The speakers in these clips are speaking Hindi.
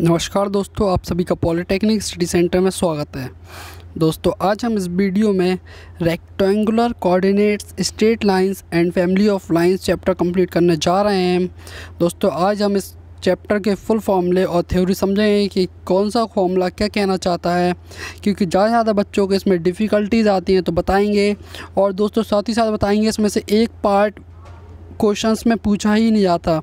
नमस्कार दोस्तों आप सभी का पॉलिटेक्निक स्टडी सेंटर में स्वागत है दोस्तों आज हम इस वीडियो में rectangular coordinates straight lines and family of lines chapter complete करने जा रहे हैं दोस्तों आज हम इस चैप्टर के फुल फॉर्मूले और थ्योरी समझेंगे कि कौन सा फॉर्मूला क्या कहना चाहता है क्योंकि ज़्यादा ज़्यादा बच्चों को इसमें डिफ़िकल्टीज आती हैं तो बताएंगे और दोस्तों साथ ही साथ बताएंगे इसमें से एक पार्ट क्वेश्चंस में पूछा ही नहीं जाता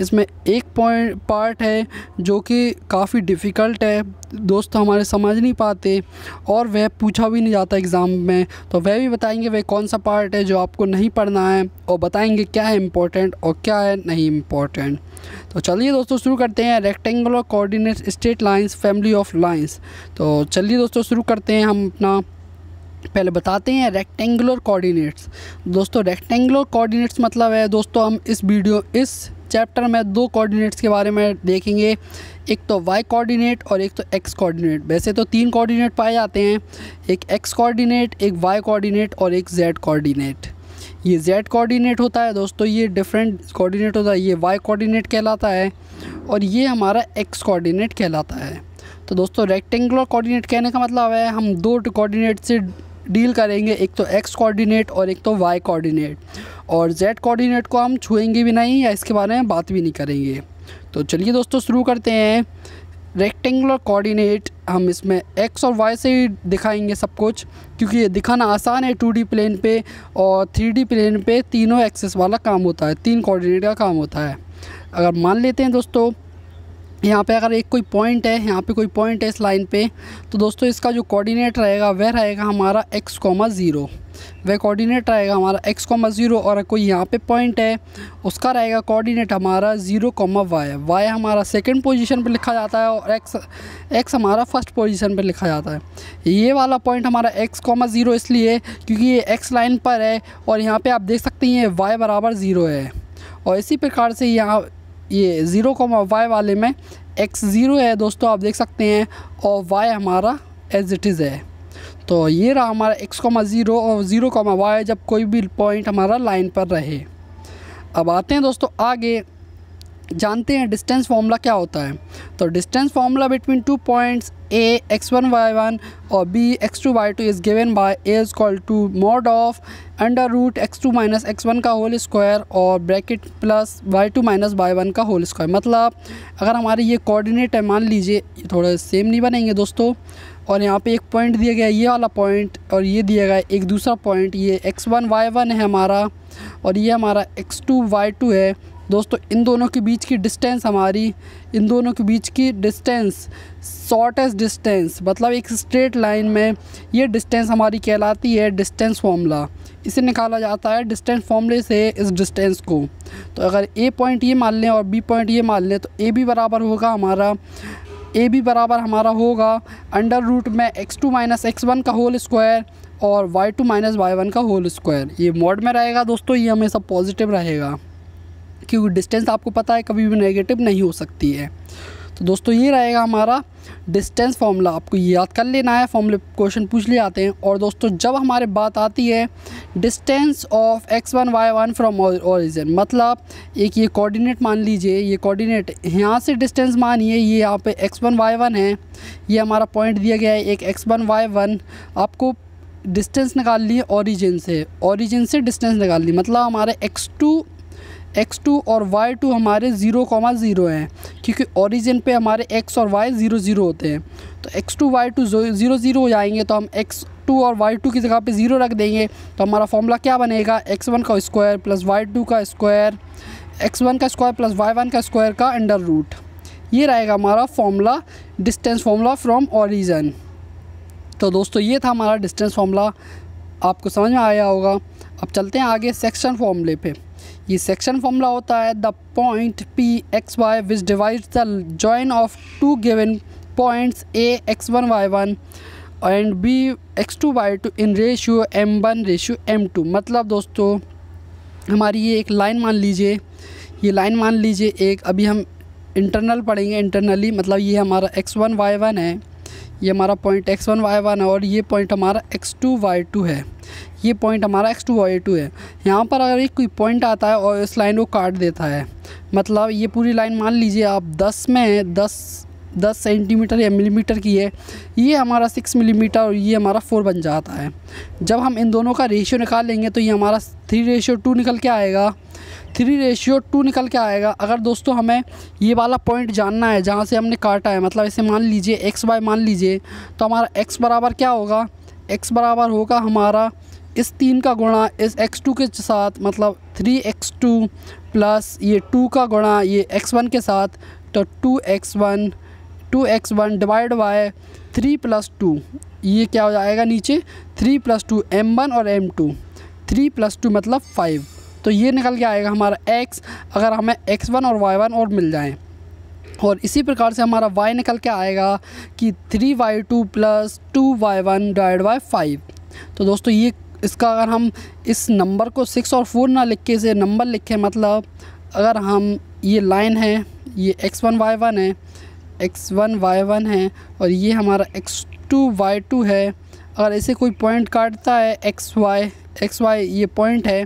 इसमें एक पॉइंट पार्ट है जो कि काफ़ी डिफ़िकल्ट है दोस्त हमारे समझ नहीं पाते और वह पूछा भी नहीं जाता एग्ज़ाम में तो वह भी बताएंगे वह कौन सा पार्ट है जो आपको नहीं पढ़ना है और बताएंगे क्या है इम्पोर्टेंट और क्या है नहीं इम्पोर्टेंट तो चलिए दोस्तों शुरू करते हैं rectangular coordinate straight lines family of lines तो चलिए दोस्तों शुरू करते हैं हम अपना पहले बताते हैं रेक्टेंगुलर कोऑर्डिनेट्स दोस्तों रेक्टेंगुलर कोऑर्डिनेट्स मतलब है दोस्तों हम इस वीडियो इस चैप्टर में दो कोऑर्डिनेट्स के बारे में देखेंगे एक तो वाई कोऑर्डिनेट और एक तो एक्स कोऑर्डिनेट वैसे तो तीन कोऑर्डिनेट पाए जाते हैं एक एक्स कोऑर्डिनेट एक वाई कोऑर्डिनेट और एक जेड कोऑर्डिनेट ये जेड कोऑर्डिनेट होता है दोस्तों ये डिफरेंट कोऑर्डिनेट होता है ये वाई कोऑर्डिनेट कहलाता है और ये हमारा एक्स कोऑर्डिनेट कहलाता है तो दोस्तों रेक्टेंगुलर कोऑर्डिनेट कहने का मतलब है हम दो कोऑर्डिनेट से डील करेंगे एक तो एक्स कोऑर्डिनेट और एक तो वाई कोऑर्डिनेट और जेड कोऑर्डिनेट को हम छुएंगे भी नहीं या इसके बारे में बात भी नहीं करेंगे तो चलिए दोस्तों शुरू करते हैं रेक्टेंगुलर कोऑर्डिनेट हम इसमें एक्स और वाई से ही दिखाएंगे सब कुछ क्योंकि ये दिखाना आसान है टू प्लेन पर और थ्री प्लेन पर तीनों एक्सेस वाला काम होता है तीन कोऑर्डिनेट का काम होता है अगर मान लेते हैं दोस्तों यहाँ पे अगर एक कोई पॉइंट है यहाँ पे कोई पॉइंट है इस लाइन पे तो दोस्तों इसका जो कोऑर्डिनेट रहेगा वह रहेगा हमारा एक्स कॉमा ज़ीरो वह कोऑर्डिनेट रहेगा हमारा एक्स कॉमा ज़ीरो और कोई यहाँ पे पॉइंट है उसका रहेगा कोऑर्डिनेट हमारा ज़ीरो कॉमा वाई वाई हमारा सेकंड पोजीशन पे लिखा जाता है और एक्स एक्स हमारा फर्स्ट पोजिशन पर लिखा जाता है ये वाला पॉइंट हमारा एक्स कॉमा ज़ीरो इसलिए क्योंकि ये एक्स लाइन पर है और यहाँ पर आप देख सकते हैं वाई बराबर ज़ीरो है और इसी प्रकार से यहाँ ये ज़ीरो कोमा वाई वाले में एक्स ज़ीरो है दोस्तों आप देख सकते हैं और वाई हमारा एज इट इज़ है तो ये रहा हमारा एक्स कॉमा ज़ीरो और ज़ीरो कॉमा वाई जब कोई भी पॉइंट हमारा लाइन पर रहे अब आते हैं दोस्तों आगे जानते हैं डिस्टेंस फार्मूला क्या होता है तो distance formula between two points A x one Y one और B x two y two is given by A is equal to mod of under root x two minus x one का होल स्क्वायर और bracket plus y two minus y one का होल स्क्वायर मतलब अगर हमारे ये कोऑर्डिनेट है मान लीजिए थोड़ा सेम नहीं बनेंगे दोस्तों और यहाँ पे एक पॉइंट दिया गया ये वाला पॉइंट और ये दिया गया एक दूसरा पॉइंट ये एक्स वन वाई वन है हमारा और ये हमारा एक्स टू वाई टू है दोस्तों इन दोनों के बीच की डिस्टेंस हमारी इन दोनों के बीच की डिस्टेंस शॉर्टेस्ट डिस्टेंस मतलब एक स्ट्रेट लाइन में ये डिस्टेंस हमारी कहलाती है डिस्टेंस फॉर्मूला इसे निकाला जाता है डिस्टेंस फॉर्मूले से इस डिस्टेंस को तो अगर ए पॉइंट ये मान लें और बी पॉइंट ये मान लें तो ए भी बराबर होगा हमारा ए भी बराबर हमारा होगा अंडर रूट में x two minus x one का होल स्क्वायर और y two minus y one का होल स्क्वायर ये मॉड में रहेगा दोस्तों ये हमेशा पॉजिटिव रहेगा क्योंकि डिस्टेंस आपको पता है कभी भी नेगेटिव नहीं हो सकती है तो दोस्तों ये रहेगा हमारा डिस्टेंस फॉर्मूला आपको ये याद कर लेना है फॉर्मूले क्वेश्चन पूछ लिए आते हैं और दोस्तों जब हमारे बात आती है distance of x one Y one from origin मतलब एक ये कोऑर्डिनेट मान लीजिए ये कोऑर्डिनेट यहाँ से डिस्टेंस मानिए ये यहाँ पे एक्स वन वाई वन है ये हमारा पॉइंट दिया गया है एक एक्स वन वाई वन आपको डिस्टेंस निकाल लिए ओरिजिन से ओरिजिन से डिस्टेंस निकाल ली मतलब हमारे एक्स टू x2 और y2 हमारे ज़ीरो कॉमा ज़ीरो हैं क्योंकि ओरिजिन पे हमारे x और y ज़ीरो ज़ीरो होते हैं तो x2 y2 ज़ीरो ज़ीरो हो जाएंगे तो हम x2 और y2 की जगह पे ज़ीरो रख देंगे तो हमारा फॉर्मूला क्या बनेगा x1 का स्क्वायर प्लस y2 का स्क्वायर x1 का स्क्वायर प्लस y1 का स्क्वायर का अंडर रूट ये रहेगा हमारा formula distance formula from origin तो दोस्तों ये था हमारा डिस्टेंस फॉर्मूला आपको समझ में आया होगा अब चलते हैं आगे सेक्शन फॉर्मूले पे ये सेक्शन फॉर्मूला होता है the point P x y which divide the join of two given points A x one Y one and B x two y two in ratio m one ratio m two मतलब दोस्तों हमारी ये एक लाइन मान लीजिए ये लाइन मान लीजिए एक अभी हम इंटरनल पढ़ेंगे इंटरनली मतलब ये हमारा एक्स वन वाई वन है ये हमारा point x one Y one है और ये पॉइंट हमारा एक्स टू वाई टू है ये पॉइंट हमारा एक्स टू वाई टू है यहाँ पर अगर एक कोई पॉइंट आता है और इस लाइन को काट देता है मतलब ये पूरी लाइन मान लीजिए आप दस में दस दस सेंटीमीटर या मिलीमीटर की है ये हमारा सिक्स मिलीमीटर और ये हमारा फोर बन जाता है जब हम इन दोनों का रेशियो निकाल लेंगे तो ये हमारा थ्री रेशियो टू निकल के आएगा थ्री रेशियो टू निकल के आएगा अगर दोस्तों हमें ये वाला पॉइंट जानना है जहाँ से हमने काटा है मतलब इसे मान लीजिए एक्स बाय मान लीजिए तो हमारा एक्स बराबर क्या होगा एक्स बराबर होगा हमारा इस तीन का गुणा इस एक्स टू के साथ मतलब थ्री एक्स टू प्लस ये टू का गुणा ये एक्स वन के साथ तो two x one two x one divide by three plus two ये क्या हो जाएगा नीचे three plus two m one और m two three plus two मतलब फाइव तो ये निकल के आएगा हमारा एक्स अगर हमें एक्स वन और वाई वन और मिल जाएँ और इसी प्रकार से हमारा वाई निकल के आएगा कि three y two plus two y one divide by five तो दोस्तों ये इसका अगर हम इस नंबर को सिक्स और फोर ना लिख के इसे नंबर लिखें मतलब अगर हम ये लाइन है ये एक्स वन वाई वन है एक्स वन वाई वन है और ये हमारा एक्स टू वाई टू है अगर इसे कोई पॉइंट काटता है एक्स वाई एक्स वाई ये पॉइंट है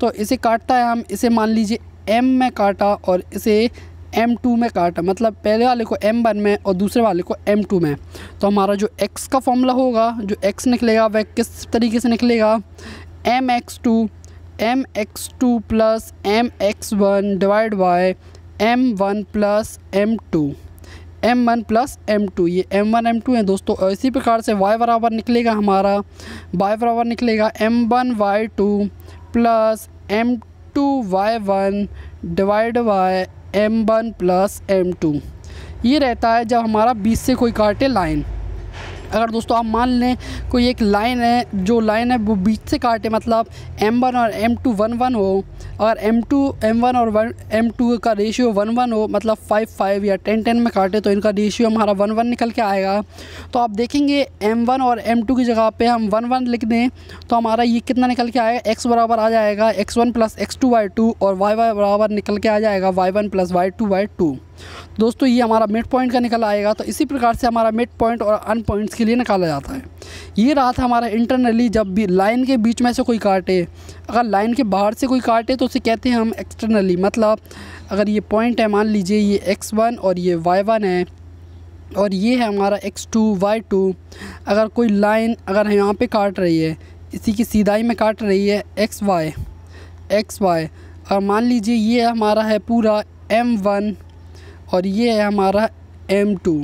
तो इसे काटता है हम इसे मान लीजिए एम में काटा और इसे एम टू में काटा मतलब पहले वाले को एम वन में और दूसरे वाले को एम टू में तो हमारा जो एक्स का फॉर्मूला होगा जो एक्स निकलेगा वह किस तरीके से निकलेगा m x two m x two plus m x one divide by m one plus m two m one plus m two ये एम वन एम टू है दोस्तों इसी प्रकार से वाई बराबर निकलेगा हमारा वाई बराबर निकलेगा m one y two plus m two y one divide by m one plus m two ये रहता है जब हमारा बीच से कोई काटे लाइन अगर दोस्तों आप मान लें कोई एक लाइन है जो लाइन है वो बीच से काटे मतलब एम वन और एम टू वन वन हो अगर एम टू एम वन और वन एम टू का रेशियो वन वन हो मतलब फाइव फाइव या टेन टेन में काटे तो इनका रेशियो हमारा वन वन निकल के आएगा तो आप देखेंगे एम वन और एम टू की जगह पे हम वन वन लिख दें तो हमारा ये कितना निकल के आएगा एक्स बराबर आ जाएगा x one plus x two by two और वाई वाई बराबर निकल के आ जाएगा y one plus y two by two दोस्तों ये हमारा मिड पॉइंट का निकल आएगा तो इसी प्रकार से हमारा मिड पॉइंट और अन पॉइंट्स के लिए निकाला जाता है ये रहा था हमारा इंटरनली जब भी लाइन के बीच में से कोई काटे अगर लाइन के बाहर से कोई काटे तो उसे कहते हैं हम एक्सटर्नली मतलब अगर ये पॉइंट है मान लीजिए ये एक्स वन और ये वाई वन है और ये है हमारा एक्स टू वाई टू अगर कोई लाइन अगर यहाँ पे काट रही है इसी की सीधाई में काट रही है एक्स वाई एक्स वाई और मान लीजिए ये हमारा है पूरा एम वन और ये है हमारा एम टू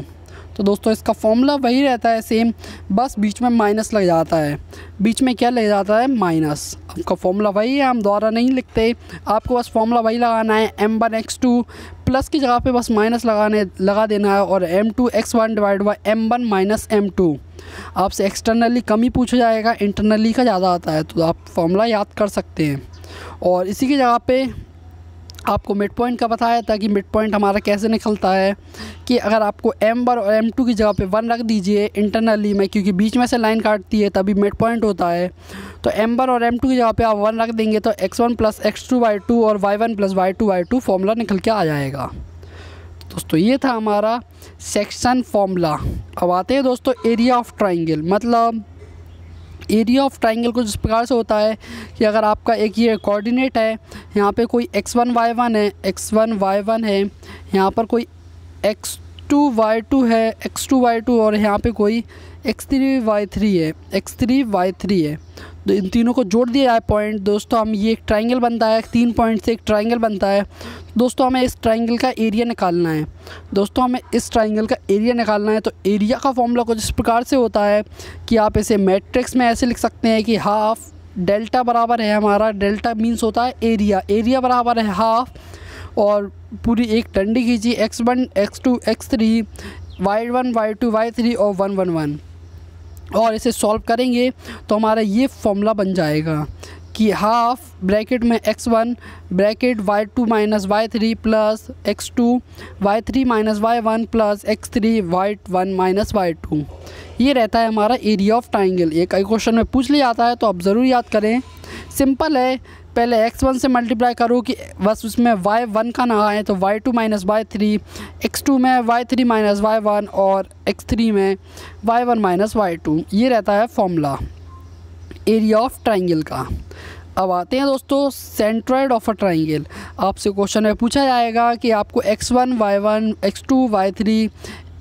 तो दोस्तों इसका फॉर्मूला वही रहता है सेम बस बीच में माइनस लग जाता है बीच में क्या लग जाता है माइनस आपका फॉर्मूला वही है हम दोबारा नहीं लिखते आपको बस फॉर्मूला वही लगाना है m one x two plus की जगह पे बस माइनस लगाने लगा देना है और m two x one divide by m one minus m two आपसे एक्सटर्नली कम ही पूछा जाएगा इंटरनली का ज़्यादा आता है तो आप फॉर्मूला याद कर सकते हैं और इसी की जगह पे आपको मिड पॉइंट का बताया था कि मिड पॉइंट हमारा कैसे निकलता है कि अगर आपको एम बार और एम टू की जगह पे वन रख दीजिए इंटरनली में क्योंकि बीच में से लाइन काटती है तभी मिड पॉइंट होता है तो एम बार और एम टू की जगह पे आप वन रख देंगे तो x one plus x two by two और Y one plus y two by two formula निकल के आ जाएगा दोस्तों ये था हमारा सेक्शन फॉर्मूला अब आते हैं दोस्तों एरिया ऑफ ट्राइंगल मतलब एरिया ऑफ ट्राइंगल को जिस प्रकार से होता है कि अगर आपका एक ये कोऑर्डिनेट है यहाँ पे कोई एक्स वन वाई वन है एक्स वन वाई वन है यहाँ पर कोई एक्स टू वाई टू है एक्स टू वाई टू और यहाँ पे कोई एक्स थ्री वाई थ्री है एक्स थ्री वाई थ्री है तो इन तीनों को जोड़ दिया जाए पॉइंट दोस्तों हम ये एक ट्राइंगल बनता है तीन पॉइंट से एक ट्राइंगल बनता है दोस्तों हमें इस ट्राइंगल का एरिया निकालना है दोस्तों हमें इस ट्राइंगल का एरिया निकालना है तो एरिया का फॉर्मूला कुछ इस प्रकार से होता है कि आप इसे मैट्रिक्स में ऐसे लिख सकते हैं कि हाफ़ डेल्टा बराबर है हमारा डेल्टा मीन्स होता है एरिया एरिया बराबर है हाफ़ और पूरी एक डंडी कीजिए x one x two x three y one y two y three और वन वन वन और इसे सॉल्व करेंगे तो हमारा ये फॉर्मूला बन जाएगा कि हाफ ब्रैकेट में x one bracket y two minus y three plus x two y three minus y one plus x three y one minus y two ये रहता है हमारा एरिया ऑफ ट्राइंगल ये कई क्वेश्चन में पूछ लिया जाता है तो आप ज़रूर याद करें सिंपल है पहले एक्स वन से मल्टीप्लाई करूँ कि बस उसमें वाई वन का ना आए तो y two minus y three x two में y three minus y one और एक्स थ्री में y one minus y two ये रहता है फॉर्मूला एरिया ऑफ ट्राइंगल का अब आते हैं दोस्तों सेंट्रॉइड ऑफ अ ट्राइंगल आपसे क्वेश्चन में पूछा जाएगा कि आपको x1, y1, x2, y3,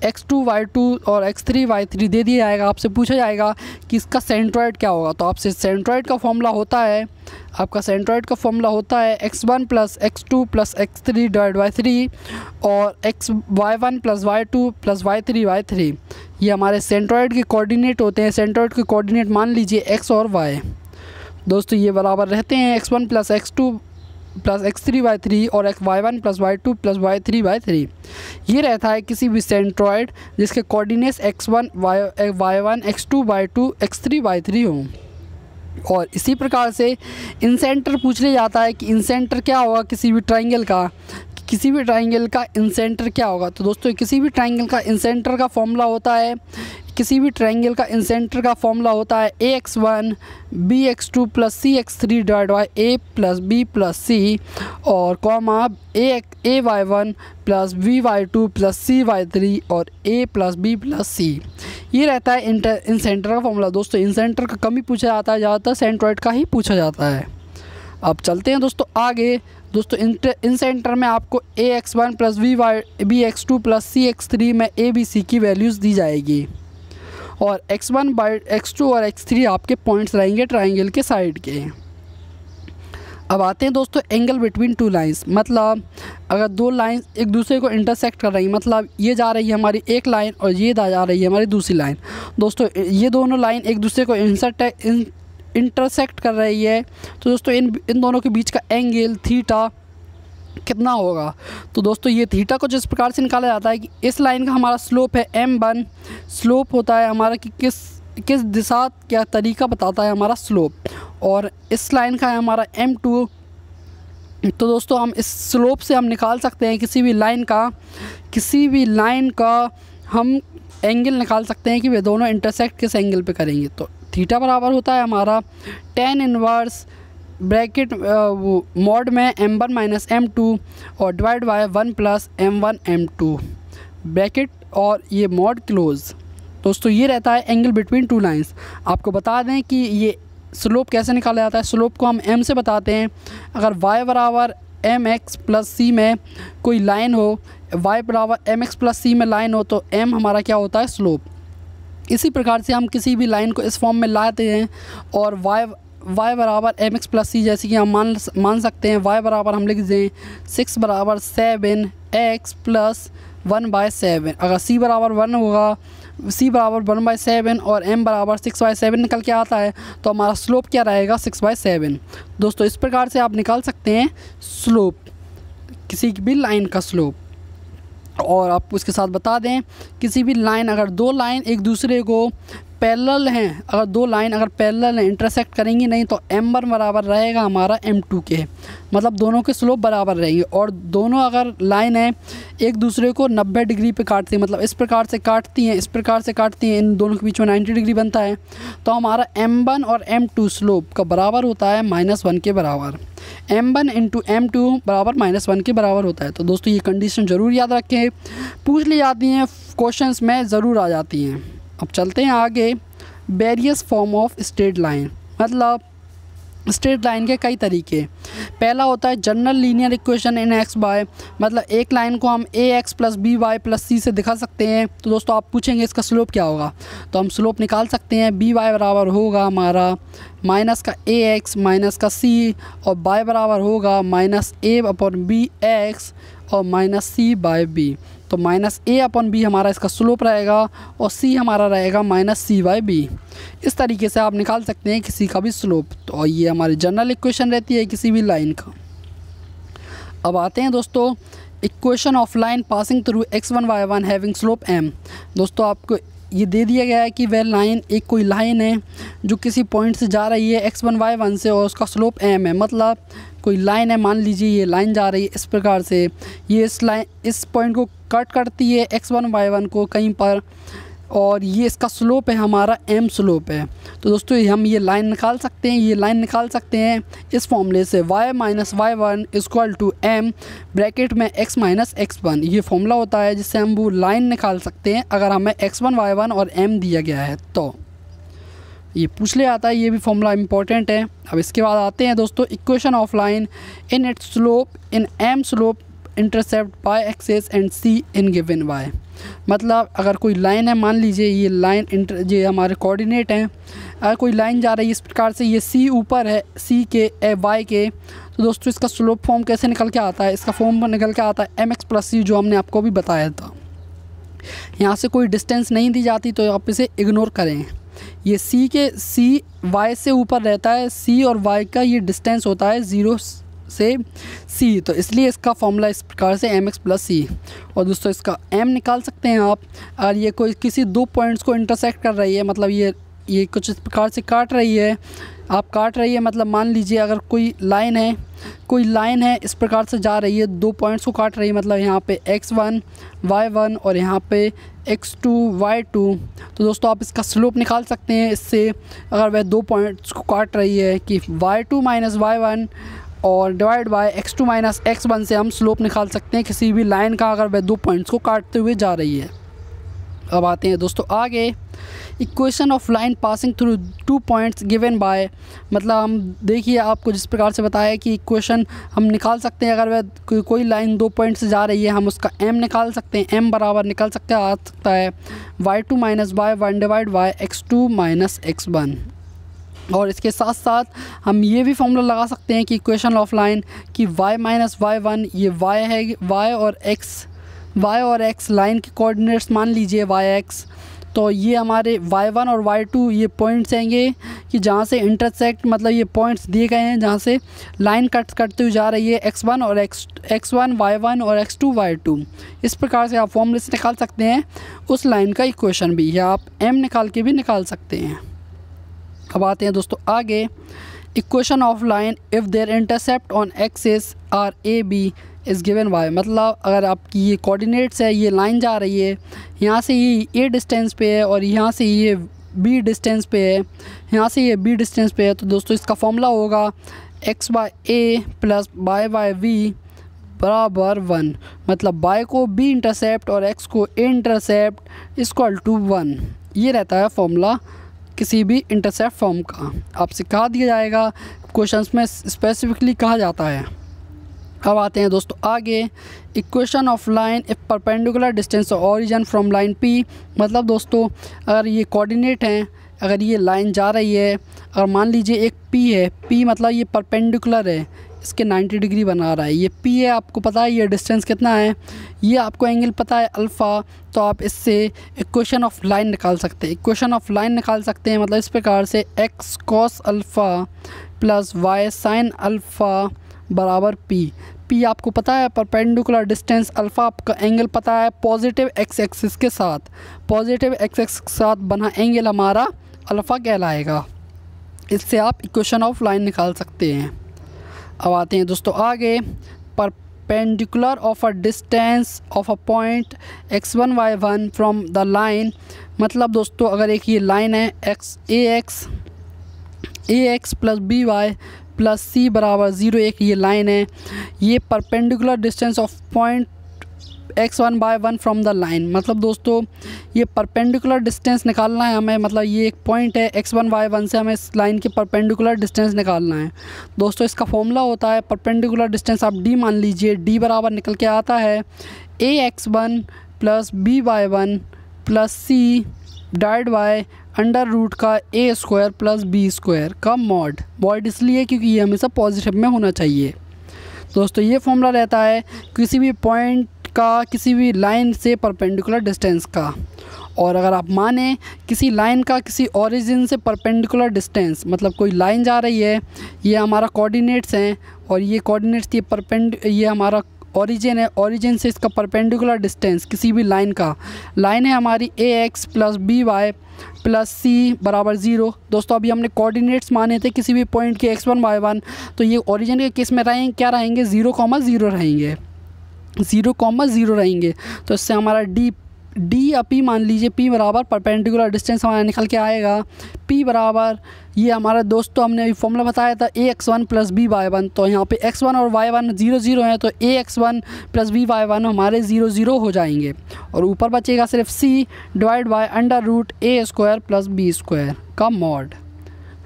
x two y two और एक्स थ्री वाई थ्री दे दिया जाएगा आपसे पूछा जाएगा कि इसका सेंट्रॉइड क्या होगा तो आपसे सेंट्रॉइड का फॉर्मूला होता है आपका सेंट्रॉयड का फॉर्मूला होता है x one plus x two plus x three divide by three और x y one plus y two plus y three y three ये हमारे सेंट्रॉयड के कोऑर्डिनेट होते हैं सेंट्रॉइड के कोऑर्डिनेट मान लीजिए एक्स और वाई दोस्तों ये बराबर रहते हैं x one plus x two plus x three by three और x y one plus y two plus y three by three ये रहता है किसी भी सेंट्रॉयड जिसके coordinates x one y y one x two by two x three by three हों और इसी प्रकार से इंसेंटर पूछ लिया जाता है कि इंसेंटर क्या होगा किसी भी ट्राइंगल का किसी भी ट्राइंगल का इंसेंटर क्या होगा तो दोस्तों किसी भी ट्राइंगल का इंसेंटर का फॉर्मूला होता है किसी भी ट्राइंगल का इंसेंटर का फॉर्मूला होता है ए x one b x two plus c x three divide by a plus b plus c और comma a a y one plus b y two plus c y three और a plus b plus c ये रहता है इंटर इंसेंटर का फॉर्मूला दोस्तों इंसेंटर का कम ही पूछा जाता है ज़्यादातर सेंट्रॉइड का ही पूछा जाता है अब चलते हैं दोस्तों आगे दोस्तों इंटर इन सेंटर में आपको a x one plus b y b x two plus c x three में ए बी सी की वैल्यूज़ दी जाएगी और x one by x two और एक्स थ्री आपके पॉइंट्स रहेंगे ट्राइंगल के साइड के अब आते हैं दोस्तों एंगल बिटवीन टू लाइंस मतलब अगर दो लाइंस एक दूसरे को इंटरसेक्ट कर रही हैं मतलब ये जा रही है हमारी एक लाइन और ये जा रही है हमारी दूसरी लाइन दोस्तों ये दोनों लाइन एक दूसरे को इंसर्ट इंटरसेक्ट कर रही है तो दोस्तों इन इन दोनों के बीच का एंगल थीटा कितना होगा तो दोस्तों ये थीटा को जिस प्रकार से निकाला जाता है कि इस लाइन का हमारा स्लोप है एम वन स्लोप होता है हमारा कि किस किस दिशा क्या तरीका बताता है हमारा स्लोप और इस लाइन का है हमारा एम टू तो दोस्तों हम इस स्लोप से हम निकाल सकते हैं किसी भी लाइन का किसी भी लाइन का हम एंगल निकाल सकते हैं कि वे दोनों इंटरसेक्ट किस एंगल पे करेंगे तो थीटा बराबर होता है हमारा टेन इनवर्स ब्रैकेट मोड में m one minus m two और divide by one plus m one m two bracket और ये मोड क्लोज दोस्तों ये रहता है एंगल बिटवीन टू लाइंस आपको बता दें कि ये स्लोप कैसे निकाला जाता है स्लोप को हम एम से बताते हैं अगर वाई बराबर एम एक्स प्लस सी में कोई लाइन हो वाई बराबर एम एक्स प्लस सी में लाइन हो तो एम हमारा क्या होता है स्लोप इसी प्रकार से हम किसी भी लाइन को इस फॉर्म में लाते हैं और वाई वाई बराबर एम एक्स प्लस सी जैसे कि हम मान मान सकते हैं वाई बराबर हम लिख दें सिक्स बराबर seven X plus one by seven अगर सी बराबर वन होगा सी बराबर वन बाई सेवन और एम बराबर सिक्स बाई सेवन निकल के आता है तो हमारा स्लोप क्या रहेगा सिक्स बाई सेवन दोस्तों इस प्रकार से आप निकाल सकते हैं स्लोप किसी भी लाइन का स्लोप और आप उसके साथ बता दें किसी भी लाइन अगर दो लाइन एक दूसरे को पैरल हैं अगर दो लाइन अगर पैरल हैं इंटरसेक्ट करेंगी नहीं तो एम वन बराबर रहेगा हमारा एम टू के मतलब दोनों के स्लोप बराबर रहेंगे और दोनों अगर लाइन हैं एक दूसरे को नब्बे डिग्री पे काटती है मतलब इस प्रकार से काटती हैं इस प्रकार से काटती हैं इन दोनों के बीच में नाइन्टी डिग्री बनता है तो हमारा एम वन और एम टू स्लोप का बराबर होता है माइनस वन के बराबर m one into m two बराबर माइनस वन के बराबर होता है तो दोस्तों ये कंडीशन ज़रूर याद रखें पूछ ली जाती हैं क्वेश्चंस में ज़रूर आ जाती हैं अब चलते हैं आगे various form of straight line मतलब स्ट्रेट लाइन के कई तरीके पहला होता है general linear equation in x by मतलब एक लाइन को हम a x plus B Y plus c से दिखा सकते हैं तो दोस्तों आप पूछेंगे इसका स्लोप क्या होगा तो हम स्लोप निकाल सकते हैं बी वाई बराबर होगा हमारा माइनस का ए एक्स माइनस का सी और बाय बराबर होगा minus a upon b x और माइनस सी बाय बी तो माइनस ए अपन बी हमारा इसका स्लोप रहेगा और सी हमारा रहेगा माइनस सी बाई बी इस तरीके से आप निकाल सकते हैं किसी का भी स्लोप तो और ये हमारी जनरल इक्वेशन रहती है किसी भी लाइन का अब आते हैं दोस्तों equation of line passing through x one Y one having slope m दोस्तों आपको ये दे दिया गया है कि वह लाइन एक कोई लाइन है जो किसी पॉइंट से जा रही है एक्स वन वाई वन से और उसका स्लोप एम है मतलब कोई लाइन है मान लीजिए ये लाइन जा रही है इस प्रकार से ये इस लाइन इस पॉइंट को कट करती है एक्स वन वाई वन को कहीं पर और ये इसका स्लोप है हमारा एम स्लोप है तो दोस्तों हम ये लाइन निकाल सकते हैं ये लाइन निकाल सकते हैं इस फॉर्मूले से y minus y one is equal to m bracket में x माइनस एक्स वन ये फॉर्मूला होता है जिससे हम वो लाइन निकाल सकते हैं अगर हमें x1 y1 और m दिया गया है तो ये पूछ ले आता है ये भी फॉर्मूला इंपॉर्टेंट है अब इसके बाद आते हैं दोस्तों equation of line in its slope in m slope intercept by axis and c in given y मतलब अगर कोई लाइन है मान लीजिए ये लाइन इंटर ये हमारे कोऑर्डिनेट हैं अगर कोई लाइन जा रही है इस प्रकार से ये सी ऊपर है सी के ए वाई के तो दोस्तों इसका स्लोप फॉर्म कैसे निकल के आता है इसका फॉर्म निकल के आता है एम एक्स प्लस सी जो हमने आपको भी बताया था यहाँ से कोई डिस्टेंस नहीं दी जाती तो आप इसे इग्नोर करें ये सी के सी वाई से ऊपर रहता है सी और वाई का ये डिस्टेंस होता है ज़ीरो से सी तो इसलिए इसका फॉर्मूला इस प्रकार से एम एक्स प्लस सी और दोस्तों इसका एम निकाल सकते हैं आप और ये कोई किसी दो पॉइंट्स को इंटरसेक्ट कर रही है मतलब ये ये कुछ इस प्रकार से काट रही है आप काट रही है मतलब मान लीजिए अगर कोई लाइन है कोई लाइन है इस प्रकार से जा रही है दो पॉइंट्स को काट रही है मतलब यहाँ पे x1 y1 और यहाँ पे एक्स टू वाई टू तो दोस्तों आप इसका स्लोप निकाल सकते हैं इससे अगर वह दो पॉइंट्स को काट रही है कि y two minus y one और divide by x two minus x one से हम स्लोप निकाल सकते हैं किसी भी लाइन का अगर वह दो पॉइंट्स को काटते हुए जा रही है अब आते हैं दोस्तों आगे equation of line passing through two points given by मतलब हम देखिए आपको जिस प्रकार से बताया कि इक्वेशन हम निकाल सकते हैं अगर वह को, कोई लाइन दो पॉइंट से जा रही है हम उसका एम निकाल सकते हैं एम बराबर निकल सकते आ सकता है y two minus y one divide y x two minus x one और इसके साथ साथ हम ये भी फॉर्मूला लगा सकते हैं कि इक्वेशन ऑफ लाइन कि वाई माइनस वाई वन ये वाई है वाई और एक्स वाई और एक्स लाइन के कोऑर्डिनेट्स मान लीजिए वाई एक्स तो ये हमारे y1 और y2 ये पॉइंट्स होंगे कि जहाँ से इंटरसेक्ट मतलब ये पॉइंट्स दिए गए हैं जहाँ से लाइन कट करते हुए जा रही है x1 और x x1 y1 और x2 y2 इस प्रकार से आप फॉर्मूले से निकाल सकते हैं उस लाइन का इक्वेशन भी या आप m निकाल के भी निकाल सकते हैं अब आते हैं दोस्तों आगे equation of line if their intercept on axes are a b is given y मतलब अगर आपकी ये कोऑर्डिनेट्स है ये लाइन जा रही है यहाँ से ये ए डिस्टेंस पे है और यहाँ से ये बी डिस्टेंस पे है यहाँ से ये बी डिस्टेंस पे है तो दोस्तों इसका फॉर्मूला होगा X by A plus by by V बराबर वन मतलब बाय को बी इंटरसेप्ट और एक्स को A intercept is equal to one ये रहता है फॉर्मूला किसी भी इंटरसेप्ट फॉर्म का आपसे कहा दिया जाएगा क्वेश्चंस में स्पेसिफिकली कहा जाता है अब आते हैं दोस्तों आगे equation of line a perpendicular distance of origin from line P मतलब दोस्तों अगर ये कोऑर्डिनेट हैं अगर ये लाइन जा रही है अगर मान लीजिए एक पी है पी मतलब ये परपेंडिकुलर है इसके 90 डिग्री बना रहा है ये पी है आपको पता है ये डिस्टेंस कितना है ये आपको एंगल पता है अल्फ़ा तो आप इससे इक्वेशन ऑफ लाइन निकाल सकते हैं इक्वेशन ऑफ लाइन निकाल सकते हैं मतलब इस प्रकार से X cos alpha plus Y sine alpha बराबर पी पी आपको पता है परपेंडिकुलर डिस्टेंस अल्फ़ा आपका एंगल पता है पॉजिटिव एक्स एक्सिस के साथ पॉजिटिव एक्स एक्स के साथ बना एंगल हमारा अल्फ़ा कहलाएगा इससे आप इक्वेशन ऑफ लाइन निकाल सकते हैं अब आते हैं दोस्तों आगे perpendicular of a distance of a point x one Y one from the line मतलब दोस्तों अगर एक ये लाइन है X A X A x plus B Y plus C बराबर ज़ीरो एक ये लाइन है ये perpendicular distance of point x one by one from the line मतलब दोस्तों ये परपेंडिकुलर डिस्टेंस निकालना है हमें मतलब ये एक पॉइंट है एक्स वन बाय वन से हमें इस लाइन के परपेंडिकुलर डिस्टेंस निकालना है दोस्तों इसका फॉर्मूला होता है परपेंडिकुलर डिस्टेंस आप डी मान लीजिए डी बराबर निकल के आता है ए x one plus B by one plus C divide by under root का A square plus B square का मॉड मॉड इसलिए क्योंकि ये हमेशा पॉजिटिव में होना चाहिए दोस्तों ये फॉर्मूला रहता है किसी भी पॉइंट का किसी भी लाइन से परपेंडिकुलर डिस्टेंस का और अगर आप माने किसी लाइन का किसी ओरिजिन से परपेंडिकुलर डिस्टेंस मतलब कोई लाइन जा रही है ये हमारा कोऑर्डिनेट्स हैं और ये कोऑर्डिनेट्स ये परपेंड ये हमारा ओरिजिन है ओरिजिन से इसका परपेंडिकुलर डिस्टेंस किसी भी लाइन का लाइन है हमारी A x plus B Y plus C बराबर ज़ीरो दोस्तों अभी हमने कोऑर्डिनेट्स माने थे किसी भी पॉइंट के एक्स वन वाई वन तो ये ओरिजिन के किस में रहेंगे क्या रहेंगे ज़ीरो कॉमा ज़ीरो रहेंगे ज़ीरो कॉमा ज़ीरो रहेंगे तो इससे हमारा डी डी या पी मान लीजिए पी बराबर परपेंडिकुलर डिस्टेंस हमारा निकल के आएगा पी बराबर ये हमारा दोस्तों तो हमने अभी फॉर्मूला बताया था A x one plus B Y one तो यहाँ पे एक्स वन और वाई वन जीरो जीरो हैं तो A x one plus B Y one हमारे ज़ीरो ज़ीरो हो जाएंगे और ऊपर बचेगा सिर्फ C divide by under root A square plus B square का मॉड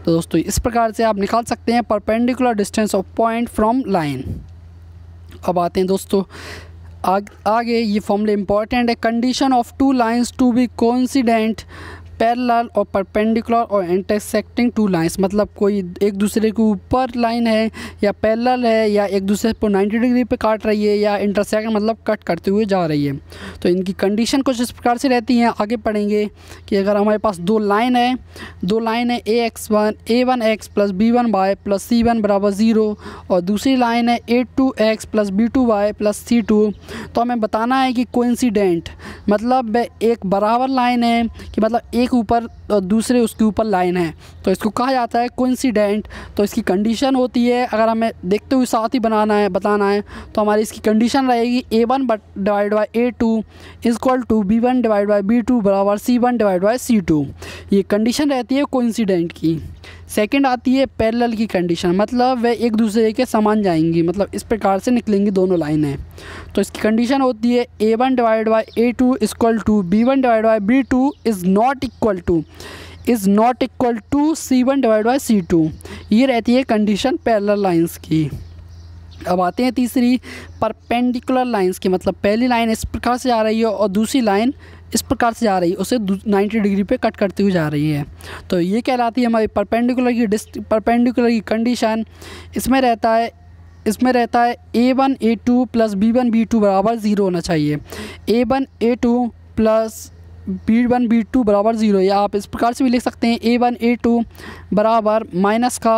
तो दोस्तों इस प्रकार से आप निकाल सकते हैं perpendicular distance of point from line अब आते हैं दोस्तों आगे ये फॉर्मूला इंपॉर्टेंट है condition of two lines to be coincident parallel और परपेंडिकुलर और इंटरसेक्टिंग टू लाइंस मतलब कोई एक दूसरे के ऊपर लाइन है या पैरल है या एक दूसरे पर 90 डिग्री पे काट रही है या इंटरसेक्ट मतलब कट करते हुए जा रही है तो इनकी कंडीशन कुछ इस प्रकार से रहती हैं आगे पढ़ेंगे कि अगर हमारे पास दो लाइन है दो लाइन है ए x one A one X plus B one Y plus C one बराबर ज़ीरो और दूसरी लाइन है A two X plus B two Y plus C two तो हमें बताना है कि कोइंसिडेंट मतलब एक बराबर लाइन है कि मतलब एक ऊपर ऊपर दूसरे उसके ऊपर लाइन है तो इसको कहा जाता है कोइंसिडेंट तो इसकी कंडीशन होती है अगर हमें देखते हुए साथ ही बनाना है बताना है तो हमारी इसकी कंडीशन रहेगी A one divide by A two is equal to B one divide by B two बराबर C one divide by C two ये कंडीशन रहती है कोइंसिडेंट की सेकंड आती है पैरेलल की कंडीशन मतलब वे एक दूसरे के समान जाएंगी मतलब इस प्रकार से निकलेंगी दोनों लाइनें तो इसकी कंडीशन होती है A one divide by A two equal to B one divide by B two is not equal to is not equal to C one divide by C two ये रहती है कंडीशन पैरेलल लाइंस की अब आते हैं तीसरी परपेंडिकुलर लाइंस की मतलब पहली लाइन इस प्रकार से आ रही है और दूसरी लाइन इस प्रकार से जा रही है उसे 90 डिग्री पे कट करती हुई जा रही है तो ये कहलाती है हमारी परपेंडिकुलर की डिस्ट परपेंडिकुलर की कंडीशन इसमें रहता है इसमें रहता है A one A two plus B one B two बराबर ज़ीरो होना चाहिए A one A two plus B one B two बराबर ज़ीरो या आप इस प्रकार से भी लिख सकते हैं ए वन ए टू बराबर माइनस का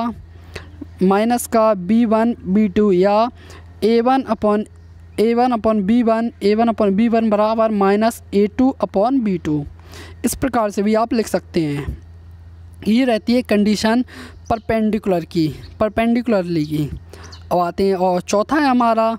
माइनस का बी वन बी टू या A one upon A one upon B one A one upon B one बराबर minus A two upon B to इस प्रकार से भी आप लिख सकते हैं ये रहती है कंडीशन परपेंडिकुलर की परपेंडिकुलरली की अब आते हैं और चौथा है हमारा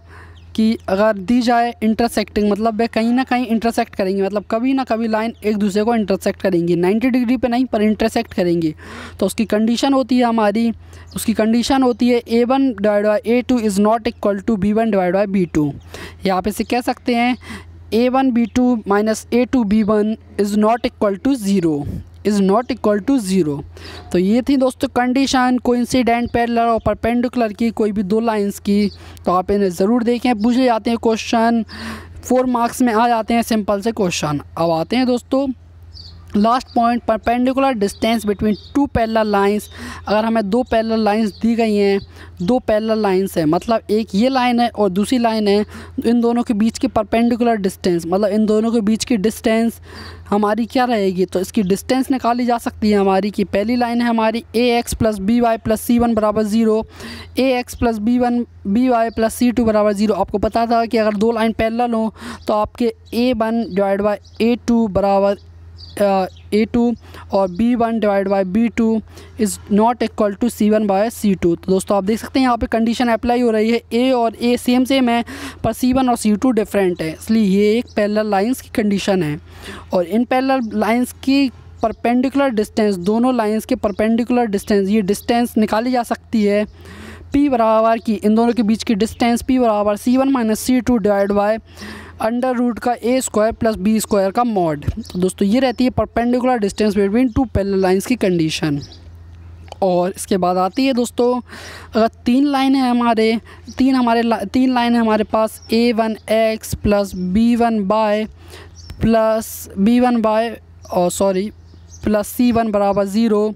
कि अगर दी जाए इंटरसेक्टिंग मतलब वे कहीं ना कहीं इंटरसेक्ट करेंगी मतलब कभी ना कभी लाइन एक दूसरे को इंटरसेक्ट करेंगी 90 डिग्री पे नहीं पर इंटरसेक्ट करेंगी तो उसकी कंडीशन होती है हमारी उसकी कंडीशन होती है A one divide by A two is not equal to B one divide by B two यहाँ पे से कह सकते हैं A one B two minus A two B one is not equal to zero is not equal to zero तो ये थी दोस्तों कंडीशन कोइंसिडेंट पैरलर और परपेंडिकुलर की कोई भी दो लाइंस की तो आप इन्हें ज़रूर देखें पूछे जाते हैं क्वेश्चन फोर मार्क्स में आ जाते हैं सिंपल से क्वेश्चन अब आते हैं दोस्तों last point perpendicular distance between two parallel lines अगर हमें दो पैरेलल लाइंस दी गई हैं दो पैरेलल लाइंस हैं मतलब एक ये लाइन है और दूसरी लाइन है इन दोनों के बीच की परपेंडिकुलर डिस्टेंस मतलब इन दोनों के बीच की डिस्टेंस हमारी क्या रहेगी तो इसकी डिस्टेंस निकाली जा सकती है हमारी कि पहली लाइन है हमारी A x plus B Y plus C one बराबर zero A x plus B one B Y plus C two बराबर ज़ीरो आपको पता था कि अगर दो लाइन पैरेलल हो तो आपके A one divide by A two बराबर ए टू और B one divide by B two is not equal to C one by C two तो दोस्तों आप देख सकते हैं यहाँ पे कंडीशन अप्लाई हो रही है ए और ए सेम सेम है पर सी वन और सी टू डिफरेंट है इसलिए ये एक पैरल लाइंस की कंडीशन है और इन पैरल लाइंस की परपेंडिकुलर डिस्टेंस दोनों लाइंस के परपेंडिकुलर डिस्टेंस ये डिस्टेंस निकाली जा सकती है पी बराबर की इन दोनों के बीच की डिस्टेंस पी बराबर C one minus C two divide by under root का A square plus B square का मॉड तो दोस्तों ये रहती है perpendicular distance between two parallel lines की कंडीशन और इसके बाद आती है दोस्तों अगर तीन लाइन है हमारे तीन हमारे ला, तीन लाइन है हमारे पास A one X plus B one by plus B one by और सॉरी प्लस सी वन बराबर ज़ीरो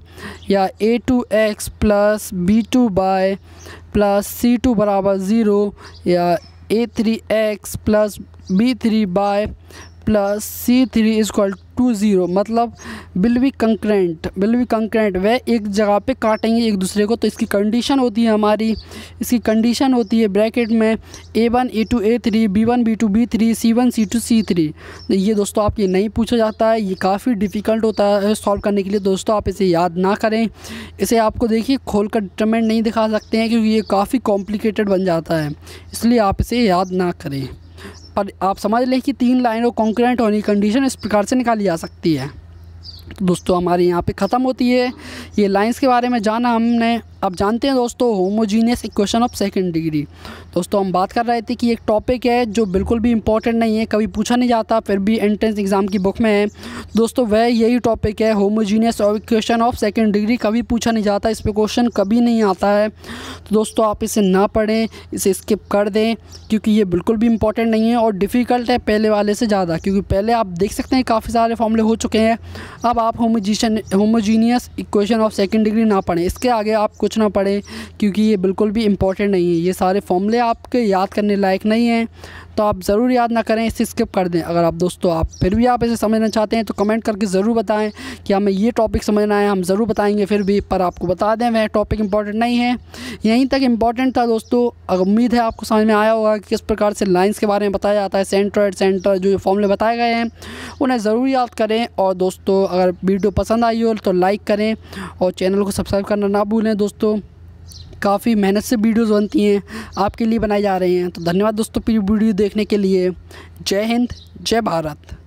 या A two X plus B two by plus C two बराबर ज़ीरो या a3x plus b3 by plus c3 is equal to zero मतलब will be concurrent will be concurrent वह एक जगह पे काटेंगे एक दूसरे को तो इसकी कंडीशन होती है हमारी इसकी कंडीशन होती है ब्रैकेट में A one A two A three B one B two B three C one C two C three ये दोस्तों आपके नहीं पूछा जाता है ये काफ़ी डिफ़िकल्ट होता है सॉल्व करने के लिए दोस्तों आप इसे याद ना करें इसे आपको देखिए खोल कर डिटरमेंट नहीं दिखा सकते हैं क्योंकि ये काफ़ी कॉम्प्लिकेटेड बन जाता है इसलिए आप इसे याद ना करें पर आप समझ लें कि तीन लाइनों कॉन्क्रेंट होने की कंडीशन इस प्रकार से निकाली जा सकती है तो दोस्तों हमारे यहाँ पे ख़त्म होती है ये लाइंस के बारे में जाना हमने अब जानते हैं दोस्तों homogeneous equation of second degree दोस्तों हम बात कर रहे थे कि एक टॉपिक है जो बिल्कुल भी इंपॉर्टेंट नहीं है कभी पूछा नहीं जाता फिर भी एंट्रेंस एग्ज़ाम की बुक में है दोस्तों वह यही टॉपिक है homogeneous equation of second degree कभी पूछा नहीं जाता इस पर क्वेश्चन कभी नहीं आता है तो दोस्तों आप इसे ना पढ़ें इसे स्किप कर दें क्योंकि ये बिल्कुल भी इंपॉर्टेंट नहीं है और डिफ़िकल्ट है पहले वाले से ज़्यादा क्योंकि पहले आप देख सकते हैं काफ़ी सारे फॉर्मले हो चुके हैं अब आप होमोजिशन homogeneous equation of second degree ना पढ़ें इसके आगे आप कुछ ना पढ़ें क्योंकि ये बिल्कुल भी इम्पॉर्टेंट नहीं है ये सारे फॉर्मूले आपके याद करने लायक नहीं हैं तो आप ज़रूर याद ना करें इसे स्किप कर दें अगर आप दोस्तों आप फिर भी आप इसे समझना चाहते हैं तो कमेंट करके ज़रूर बताएं कि हमें ये टॉपिक समझना है हम ज़रूर बताएंगे फिर भी पर आपको बता दें वह टॉपिक इंपॉर्टेंट नहीं है यहीं तक इम्पॉर्टेंट था दोस्तों उम्मीद है आपको समझ में आया होगा कि किस प्रकार से लाइन्स के बारे में बताया जाता है सेंटर एड सेंटर जो फॉर्मले बताए गए हैं उन्हें ज़रूर याद करें और दोस्तों अगर वीडियो पसंद आई हो तो लाइक करें और चैनल को सब्सक्राइब करना ना भूलें दोस्तों काफ़ी मेहनत से वीडियोज़ बनती हैं आपके लिए बनाई जा रही हैं तो धन्यवाद दोस्तों पूरी वीडियो देखने के लिए जय हिंद जय भारत